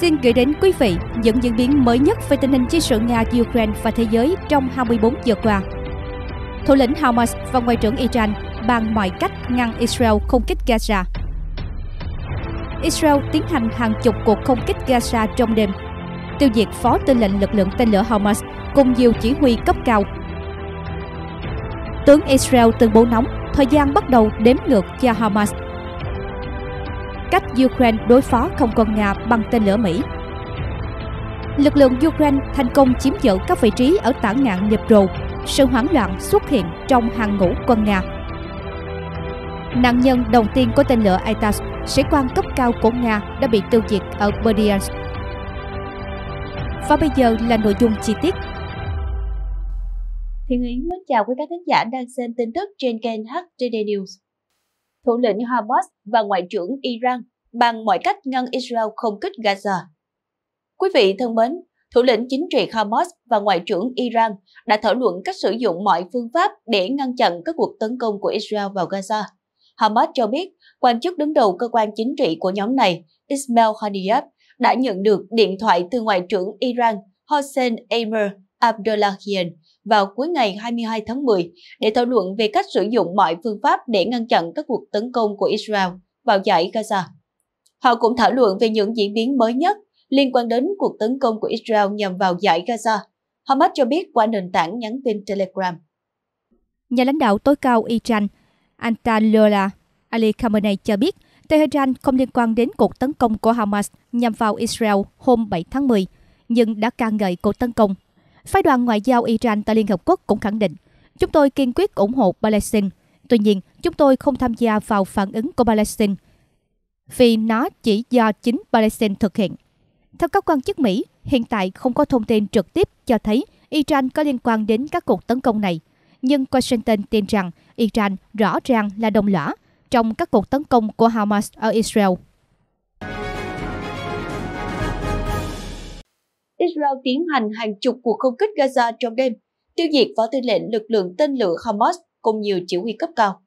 xin gửi đến quý vị những diễn biến mới nhất về tình hình chiến sự Nga-Ukraine và thế giới trong 24 giờ qua. Thủ lĩnh Hamas và Ngoại trưởng Iran bàn mọi cách ngăn Israel không kích Gaza. Israel tiến hành hàng chục cuộc không kích Gaza trong đêm, tiêu diệt phó tư lệnh lực lượng tên lửa Hamas cùng nhiều chỉ huy cấp cao. Tướng Israel tuyên bố nóng, thời gian bắt đầu đếm ngược cho Hamas cách Ukraine đối phó không quân Nga bằng tên lửa Mỹ. Lực lượng Ukraine thành công chiếm giữ các vị trí ở tảng ngạn Dnipro, sự hoảng loạn xuất hiện trong hàng ngũ quân Nga. Nạn nhân đầu tiên của tên lửa Itas, sĩ quan cấp cao của Nga đã bị tiêu diệt ở Berdyansk. Và bây giờ là nội dung chi tiết. Thiên Yến mến chào quý các khán giả đang xem tin tức trên kênh HTD News thủ lĩnh Hamas và Ngoại trưởng Iran bằng mọi cách ngăn Israel không kích Gaza. Quý vị thân mến, thủ lĩnh chính trị Hamas và Ngoại trưởng Iran đã thảo luận cách sử dụng mọi phương pháp để ngăn chặn các cuộc tấn công của Israel vào Gaza. Hamas cho biết, quan chức đứng đầu cơ quan chính trị của nhóm này, Ismail Haniyeh, đã nhận được điện thoại từ Ngoại trưởng Iran Hossein Amir. Abdullahian vào cuối ngày 22 tháng 10 để thảo luận về cách sử dụng mọi phương pháp để ngăn chặn các cuộc tấn công của Israel vào giải Gaza. Họ cũng thảo luận về những diễn biến mới nhất liên quan đến cuộc tấn công của Israel nhằm vào giải Gaza, Hamas cho biết qua nền tảng nhắn tin Telegram. Nhà lãnh đạo tối cao Iran Antalyola Ali Khamenei cho biết Tehran không liên quan đến cuộc tấn công của Hamas nhằm vào Israel hôm 7 tháng 10, nhưng đã ca ngợi cuộc tấn công Phái đoàn ngoại giao Iran tại Liên Hợp Quốc cũng khẳng định, chúng tôi kiên quyết ủng hộ Palestine. Tuy nhiên, chúng tôi không tham gia vào phản ứng của Palestine vì nó chỉ do chính Palestine thực hiện. Theo các quan chức Mỹ, hiện tại không có thông tin trực tiếp cho thấy Iran có liên quan đến các cuộc tấn công này. Nhưng Washington tin rằng Iran rõ ràng là đồng lõa trong các cuộc tấn công của Hamas ở Israel. Israel tiến hành hàng chục cuộc không kích Gaza trong đêm, tiêu diệt võ tư lệnh lực lượng tên lửa Hamas cùng nhiều chỉ huy cấp cao.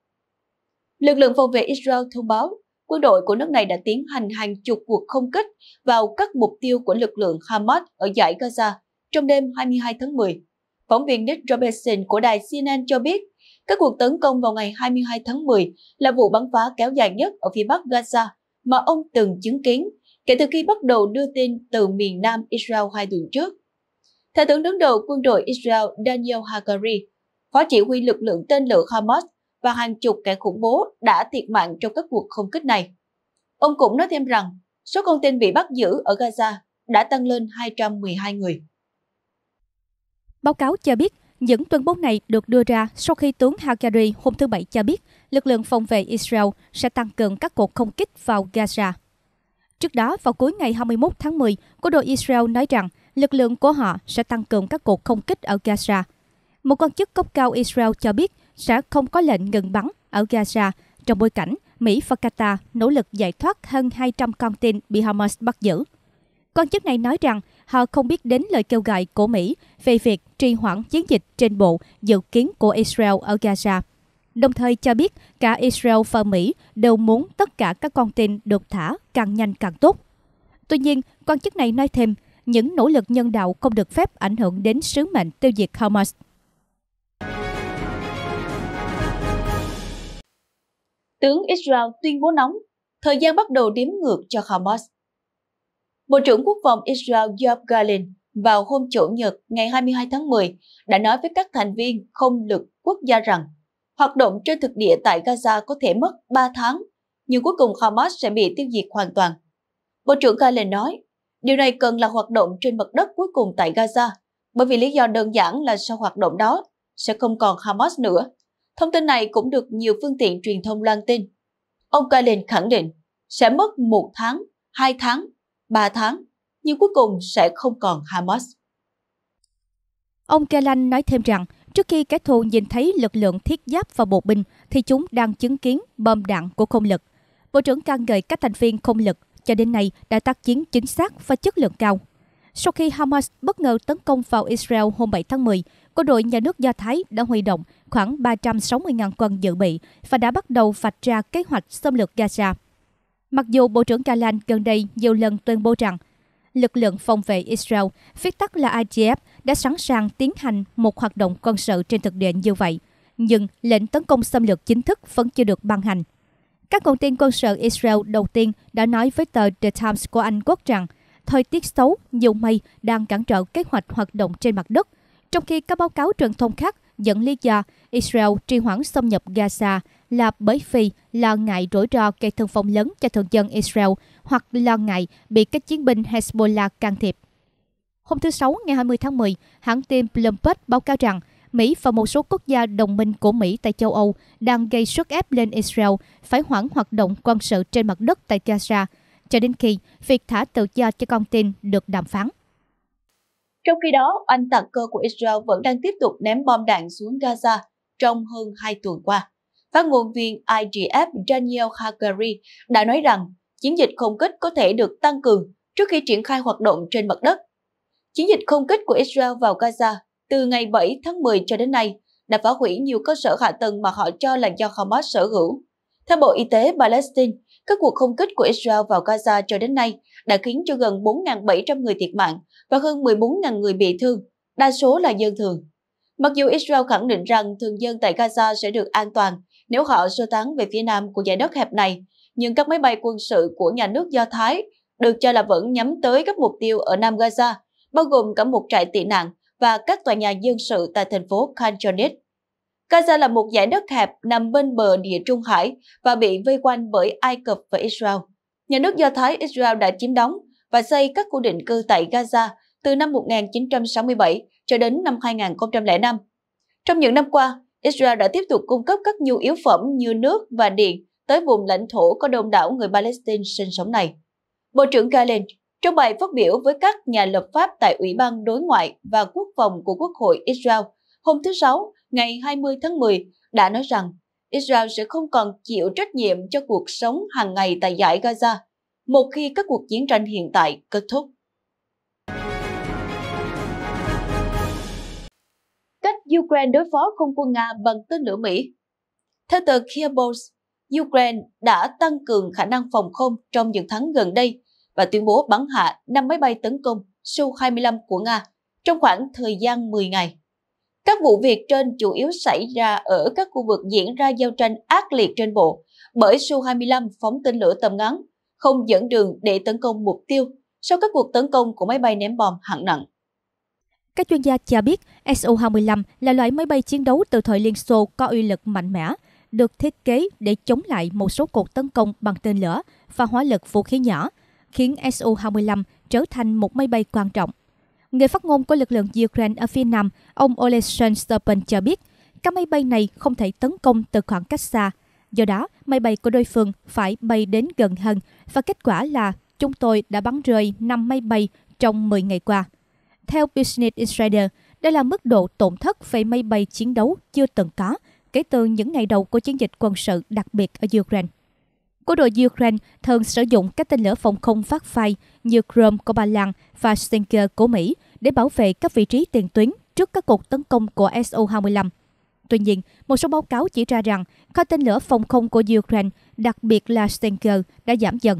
Lực lượng phòng vệ Israel thông báo quân đội của nước này đã tiến hành hàng chục cuộc không kích vào các mục tiêu của lực lượng Hamas ở giải Gaza trong đêm 22 tháng 10. Phóng viên Nick Robertson của đài CNN cho biết, các cuộc tấn công vào ngày 22 tháng 10 là vụ bắn phá kéo dài nhất ở phía bắc Gaza mà ông từng chứng kiến kể từ khi bắt đầu đưa tin từ miền Nam Israel hai tuần trước. Thầy tướng đứng đầu quân đội Israel Daniel Hagari, phó chỉ huy lực lượng tên lửa Hamas và hàng chục kẻ khủng bố đã thiệt mạng trong các cuộc không kích này. Ông cũng nói thêm rằng số con tin bị bắt giữ ở Gaza đã tăng lên 212 người. Báo cáo cho biết, những tuyên bố này được đưa ra sau khi tướng Hagari hôm thứ Bảy cho biết lực lượng phòng vệ Israel sẽ tăng cường các cuộc không kích vào Gaza. Trước đó, vào cuối ngày 21 tháng 10, quân đội Israel nói rằng lực lượng của họ sẽ tăng cường các cuộc không kích ở Gaza. Một quan chức cấp cao Israel cho biết sẽ không có lệnh ngừng bắn ở Gaza trong bối cảnh Mỹ và Qatar nỗ lực giải thoát hơn 200 con tin bị Hamas bắt giữ. Quan chức này nói rằng họ không biết đến lời kêu gọi của Mỹ về việc trì hoãn chiến dịch trên bộ dự kiến của Israel ở Gaza đồng thời cho biết cả Israel và Mỹ đều muốn tất cả các con tin được thả càng nhanh càng tốt. Tuy nhiên, quan chức này nói thêm, những nỗ lực nhân đạo không được phép ảnh hưởng đến sứ mệnh tiêu diệt Hamas. Tướng Israel tuyên bố nóng, thời gian bắt đầu đếm ngược cho Hamas. Bộ trưởng Quốc phòng Israel Yoav Galin vào hôm Chủ nhật ngày 22 tháng 10 đã nói với các thành viên không lực quốc gia rằng Hoạt động trên thực địa tại Gaza có thể mất 3 tháng, nhưng cuối cùng Hamas sẽ bị tiêu diệt hoàn toàn. Bộ trưởng Galen nói, điều này cần là hoạt động trên mặt đất cuối cùng tại Gaza, bởi vì lý do đơn giản là sau hoạt động đó sẽ không còn Hamas nữa. Thông tin này cũng được nhiều phương tiện truyền thông loan tin. Ông Galen khẳng định sẽ mất một tháng, hai tháng, ba tháng, nhưng cuối cùng sẽ không còn Hamas. Ông Galan nói thêm rằng Trước khi kẻ thù nhìn thấy lực lượng thiết giáp và bộ binh thì chúng đang chứng kiến bom đạn của không lực. Bộ trưởng ca ngợi các thành viên không lực cho đến nay đã tác chiến chính xác và chất lượng cao. Sau khi Hamas bất ngờ tấn công vào Israel hôm 7 tháng 10, quân đội nhà nước Do Thái đã huy động khoảng 360.000 quân dự bị và đã bắt đầu vạch ra kế hoạch xâm lược Gaza. Mặc dù Bộ trưởng Galan gần đây nhiều lần tuyên bố rằng lực lượng phòng vệ Israel, viết tắt là IDF, đã sẵn sàng tiến hành một hoạt động quân sự trên thực địa như vậy, nhưng lệnh tấn công xâm lược chính thức vẫn chưa được ban hành. Các nguồn tin quân sự Israel đầu tiên đã nói với tờ The Times của Anh Quốc rằng thời tiết xấu, nhiều mây đang cản trở kế hoạch hoạt động trên mặt đất, trong khi các báo cáo truyền thông khác dẫn lý do Israel trì hoãn xâm nhập Gaza là bởi vì lo ngại rủi ro gây thương vong lớn cho thường dân Israel hoặc lo ngại bị các chiến binh Hezbollah can thiệp. Hôm thứ Sáu ngày 20 tháng 10, hãng tin Bloomberg báo cáo rằng Mỹ và một số quốc gia đồng minh của Mỹ tại châu Âu đang gây sức ép lên Israel phải hoãn hoạt động quân sự trên mặt đất tại Gaza cho đến khi việc thả tự do cho con tin được đàm phán. Trong khi đó, anh tạc cơ của Israel vẫn đang tiếp tục ném bom đạn xuống Gaza trong hơn 2 tuần qua. Phát ngôn viên IGF Daniel Hagari đã nói rằng chiến dịch không kích có thể được tăng cường trước khi triển khai hoạt động trên mặt đất Chiến dịch không kích của Israel vào Gaza từ ngày 7 tháng 10 cho đến nay đã phá hủy nhiều cơ sở hạ tầng mà họ cho là do Hamas sở hữu. Theo Bộ Y tế Palestine, các cuộc không kích của Israel vào Gaza cho đến nay đã khiến cho gần 4.700 người thiệt mạng và hơn 14.000 người bị thương, đa số là dân thường. Mặc dù Israel khẳng định rằng thường dân tại Gaza sẽ được an toàn nếu họ sơ tán về phía nam của giải đất hẹp này, nhưng các máy bay quân sự của nhà nước Do Thái được cho là vẫn nhắm tới các mục tiêu ở Nam Gaza bao gồm cả một trại tị nạn và các tòa nhà dân sự tại thành phố Khan Khanjonik. Gaza là một dải đất hẹp nằm bên bờ địa Trung Hải và bị vây quanh bởi Ai Cập và Israel. Nhà nước Do Thái Israel đã chiếm đóng và xây các khu định cư tại Gaza từ năm 1967 cho đến năm 2005. Trong những năm qua, Israel đã tiếp tục cung cấp các nhu yếu phẩm như nước và điện tới vùng lãnh thổ có đông đảo người Palestine sinh sống này. Bộ trưởng Galen trong bài phát biểu với các nhà lập pháp tại Ủy ban Đối ngoại và Quốc phòng của Quốc hội Israel hôm thứ Sáu, ngày 20 tháng 10, đã nói rằng Israel sẽ không còn chịu trách nhiệm cho cuộc sống hàng ngày tại giải Gaza một khi các cuộc chiến tranh hiện tại kết thúc. Cách Ukraine đối phó không quân Nga bằng tên lửa Mỹ Theo tờ Kierbos, Ukraine đã tăng cường khả năng phòng không trong những tháng gần đây và tuyên bố bắn hạ 5 máy bay tấn công Su-25 của Nga trong khoảng thời gian 10 ngày. Các vụ việc trên chủ yếu xảy ra ở các khu vực diễn ra giao tranh ác liệt trên bộ, bởi Su-25 phóng tên lửa tầm ngắn, không dẫn đường để tấn công mục tiêu sau các cuộc tấn công của máy bay ném bom hạng nặng. Các chuyên gia cho biết Su-25 là loại máy bay chiến đấu từ thời Liên Xô có uy lực mạnh mẽ, được thiết kế để chống lại một số cuộc tấn công bằng tên lửa và hóa lực vũ khí nhỏ – khiến Su-25 trở thành một máy bay quan trọng. Người phát ngôn của lực lượng Ukraine ở phía Nam, ông Oleksandr Stepan cho biết, các máy bay này không thể tấn công từ khoảng cách xa. Do đó, máy bay của đối phương phải bay đến gần hơn và kết quả là chúng tôi đã bắn rơi 5 máy bay trong 10 ngày qua. Theo Business Insider, đây là mức độ tổn thất về máy bay chiến đấu chưa từng có kể từ những ngày đầu của chiến dịch quân sự đặc biệt ở Ukraine. Quân đội Ukraine thường sử dụng các tên lửa phòng không phát phai như Chrome của Ba Lan và Stinger của Mỹ để bảo vệ các vị trí tiền tuyến trước các cuộc tấn công của Su-25. Tuy nhiên, một số báo cáo chỉ ra rằng kho tên lửa phòng không của Ukraine, đặc biệt là Stinger, đã giảm dần.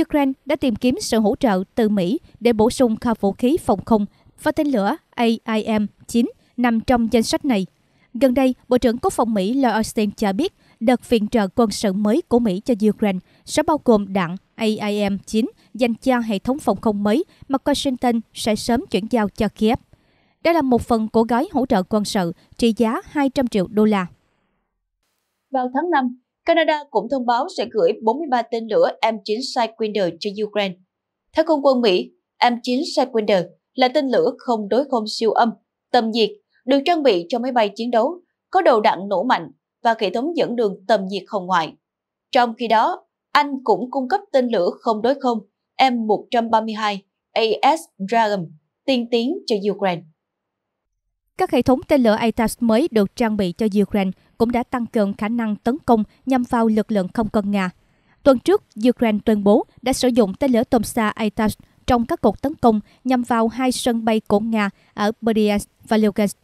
Ukraine đã tìm kiếm sự hỗ trợ từ Mỹ để bổ sung kho vũ khí phòng không và tên lửa AIM-9 nằm trong danh sách này. Gần đây, Bộ trưởng Quốc phòng Mỹ Lloyd Austin cho biết đợt viện trợ quân sự mới của Mỹ cho Ukraine sẽ bao gồm đạn AIM-9 dành cho hệ thống phòng không mới mà Washington sẽ sớm chuyển giao cho Kiev. Đây là một phần của gói hỗ trợ quân sự trị giá 200 triệu đô la. Vào tháng 5, Canada cũng thông báo sẽ gửi 43 tên lửa M9 Sidewinder cho Ukraine. Theo không quân Mỹ, M9 Sidewinder là tên lửa không đối không siêu âm, tầm diệt, được trang bị cho máy bay chiến đấu, có đầu đạn nổ mạnh và hệ thống dẫn đường tầm nhiệt hồng ngoại. Trong khi đó, Anh cũng cung cấp tên lửa không đối không M132 AS Dragon tiên tiến cho Ukraine. Các hệ thống tên lửa ATAS mới được trang bị cho Ukraine cũng đã tăng cường khả năng tấn công nhằm vào lực lượng không quân Nga. Tuần trước, Ukraine tuyên bố đã sử dụng tên lửa tầm xa ATAS trong các cuộc tấn công nhằm vào hai sân bay của Nga ở Berdyansk và Lugansk.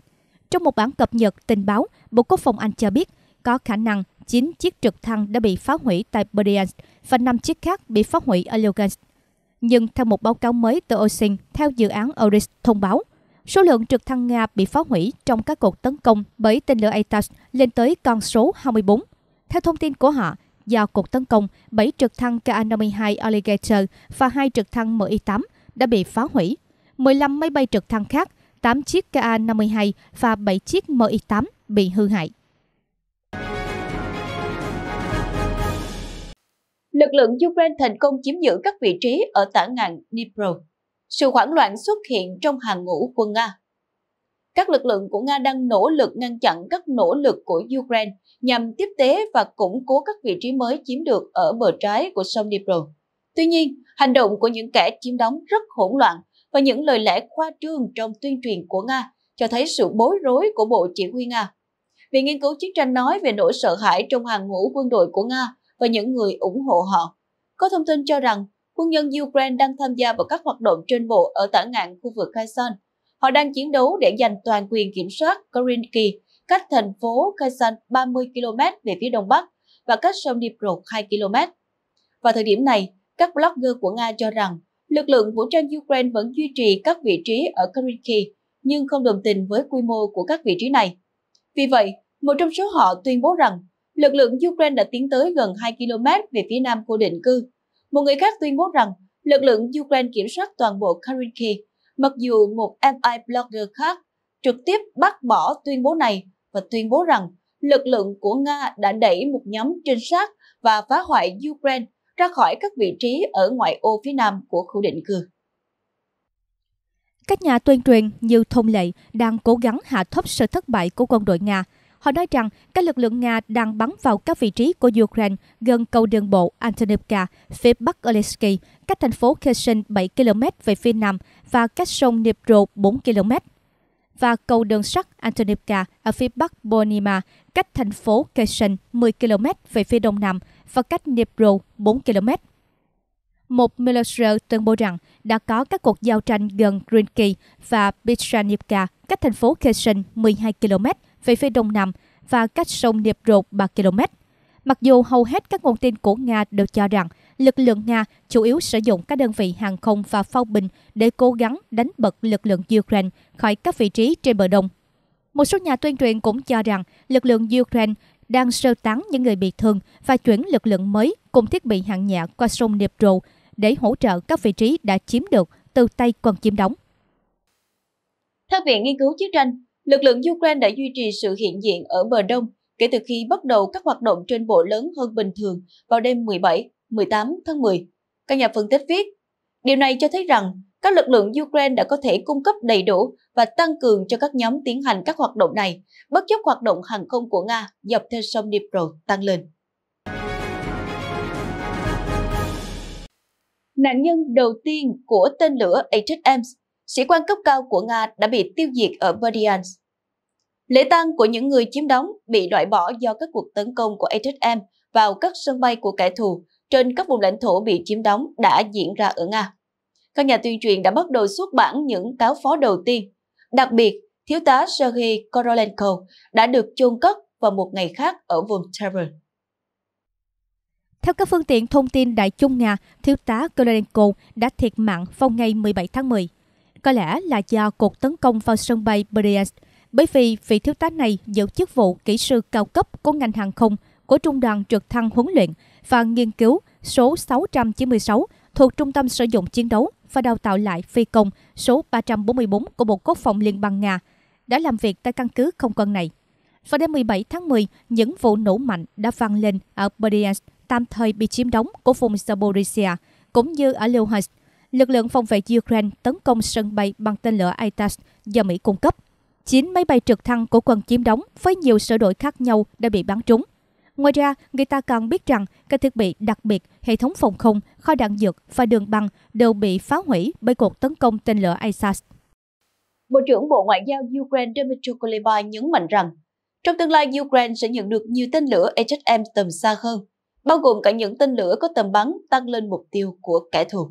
Trong một bản cập nhật tình báo, Bộ Quốc phòng Anh cho biết có khả năng 9 chiếc trực thăng đã bị phá hủy tại Berdyansk và 5 chiếc khác bị phá hủy ở Lugansk. Nhưng theo một báo cáo mới từ Osin theo dự án Oris thông báo, số lượng trực thăng Nga bị phá hủy trong các cuộc tấn công bởi tên lửa ATAS lên tới con số 24. Theo thông tin của họ, do cuộc tấn công, 7 trực thăng Ka-52 Alligator và 2 trực thăng Mi-8 đã bị phá hủy. 15 máy bay trực thăng khác, 8 chiếc Ka-52 và 7 chiếc Mi-8 bị hư hại. lực lượng Ukraine thành công chiếm giữ các vị trí ở tả ngạn Dnipro. Sự hoảng loạn xuất hiện trong hàng ngũ quân Nga. Các lực lượng của Nga đang nỗ lực ngăn chặn các nỗ lực của Ukraine nhằm tiếp tế và củng cố các vị trí mới chiếm được ở bờ trái của sông Dnipro. Tuy nhiên, hành động của những kẻ chiếm đóng rất hỗn loạn và những lời lẽ khoa trương trong tuyên truyền của Nga cho thấy sự bối rối của Bộ Chỉ huy Nga. Viện nghiên cứu chiến tranh nói về nỗi sợ hãi trong hàng ngũ quân đội của Nga và những người ủng hộ họ. Có thông tin cho rằng quân nhân Ukraine đang tham gia vào các hoạt động trên bộ ở tả ngạn khu vực Kherson. Họ đang chiến đấu để giành toàn quyền kiểm soát Korinsky, cách thành phố Kherson 30 km về phía đông bắc và cách sông Dnipro 2 km. Vào thời điểm này, các blogger của Nga cho rằng lực lượng vũ trang Ukraine vẫn duy trì các vị trí ở Korinsky, nhưng không đồng tình với quy mô của các vị trí này. Vì vậy, một trong số họ tuyên bố rằng lực lượng Ukraine đã tiến tới gần 2 km về phía nam khu định cư. Một người khác tuyên bố rằng lực lượng Ukraine kiểm soát toàn bộ Kharkiv, mặc dù một MI blogger khác trực tiếp bác bỏ tuyên bố này và tuyên bố rằng lực lượng của Nga đã đẩy một nhóm trinh sát và phá hoại Ukraine ra khỏi các vị trí ở ngoại ô phía nam của khu định cư. Các nhà tuyên truyền như thông lệ đang cố gắng hạ thấp sự thất bại của quân đội Nga – Họ nói rằng các lực lượng Nga đang bắn vào các vị trí của Ukraine gần cầu đường bộ Antonivka, phía bắc Oleksky, cách thành phố Kherson 7 km về phía nam và cách sông Dnipro 4 km. Và cầu đường sắt Antonivka ở phía bắc Bonima, cách thành phố Kherson 10 km về phía đông nam và cách Dnipro 4 km. Một Miloser tuyên bố rằng đã có các cuộc giao tranh gần Grinky và Bichanivka, cách thành phố Kherson 12 km về phía đông nam và cách sông Niệp Rột 3 km. Mặc dù hầu hết các nguồn tin của Nga đều cho rằng lực lượng Nga chủ yếu sử dụng các đơn vị hàng không và pháo binh để cố gắng đánh bật lực lượng Ukraine khỏi các vị trí trên bờ đông. Một số nhà tuyên truyền cũng cho rằng lực lượng Ukraine đang sơ tán những người bị thương và chuyển lực lượng mới cùng thiết bị hạng nhẹ qua sông Dnipro để hỗ trợ các vị trí đã chiếm được từ tay quân chiếm đóng. Theo Viện Nghiên cứu Chiến tranh, lực lượng Ukraine đã duy trì sự hiện diện ở bờ đông kể từ khi bắt đầu các hoạt động trên bộ lớn hơn bình thường vào đêm 17, 18 tháng 10. Các nhà phân tích viết, điều này cho thấy rằng các lực lượng Ukraine đã có thể cung cấp đầy đủ và tăng cường cho các nhóm tiến hành các hoạt động này, bất chấp hoạt động hàng không của Nga dọc theo sông Dnipro tăng lên. Nạn nhân đầu tiên của tên lửa HMS sĩ quan cấp cao của Nga đã bị tiêu diệt ở Berdyansk. Lễ tang của những người chiếm đóng bị loại bỏ do các cuộc tấn công của ATM vào các sân bay của kẻ thù trên các vùng lãnh thổ bị chiếm đóng đã diễn ra ở Nga. Các nhà tuyên truyền đã bắt đầu xuất bản những cáo phó đầu tiên. Đặc biệt, thiếu tá Sergei Korolenko đã được chôn cất vào một ngày khác ở vùng Tver. Theo các phương tiện thông tin đại chúng Nga, thiếu tá Korolenko đã thiệt mạng vào ngày 17 tháng 10 có lẽ là do cuộc tấn công vào sân bay Brest, bởi vì vị thiếu tá này giữ chức vụ kỹ sư cao cấp của ngành hàng không của Trung đoàn Trực thăng huấn luyện và nghiên cứu số 696 thuộc Trung tâm Sử dụng Chiến đấu và Đào tạo lại phi công số 344 của Bộ Quốc phòng Liên bang Nga, đã làm việc tại căn cứ không quân này. Vào đêm 17 tháng 10, những vụ nổ mạnh đã vang lên ở Bryansk, tạm thời bị chiếm đóng của vùng Zaporizhia, cũng như ở Luhansk, lực lượng phòng vệ Ukraine tấn công sân bay bằng tên lửa ITAS do Mỹ cung cấp. 9 máy bay trực thăng của quân chiếm đóng với nhiều sửa đổi khác nhau đã bị bắn trúng. Ngoài ra, người ta còn biết rằng các thiết bị đặc biệt, hệ thống phòng không, kho đạn dược và đường băng đều bị phá hủy bởi cuộc tấn công tên lửa ISAS. Bộ trưởng Bộ Ngoại giao Ukraine Dmytro Kuleba nhấn mạnh rằng trong tương lai Ukraine sẽ nhận được nhiều tên lửa HSM tầm xa hơn, bao gồm cả những tên lửa có tầm bắn tăng lên mục tiêu của kẻ thù.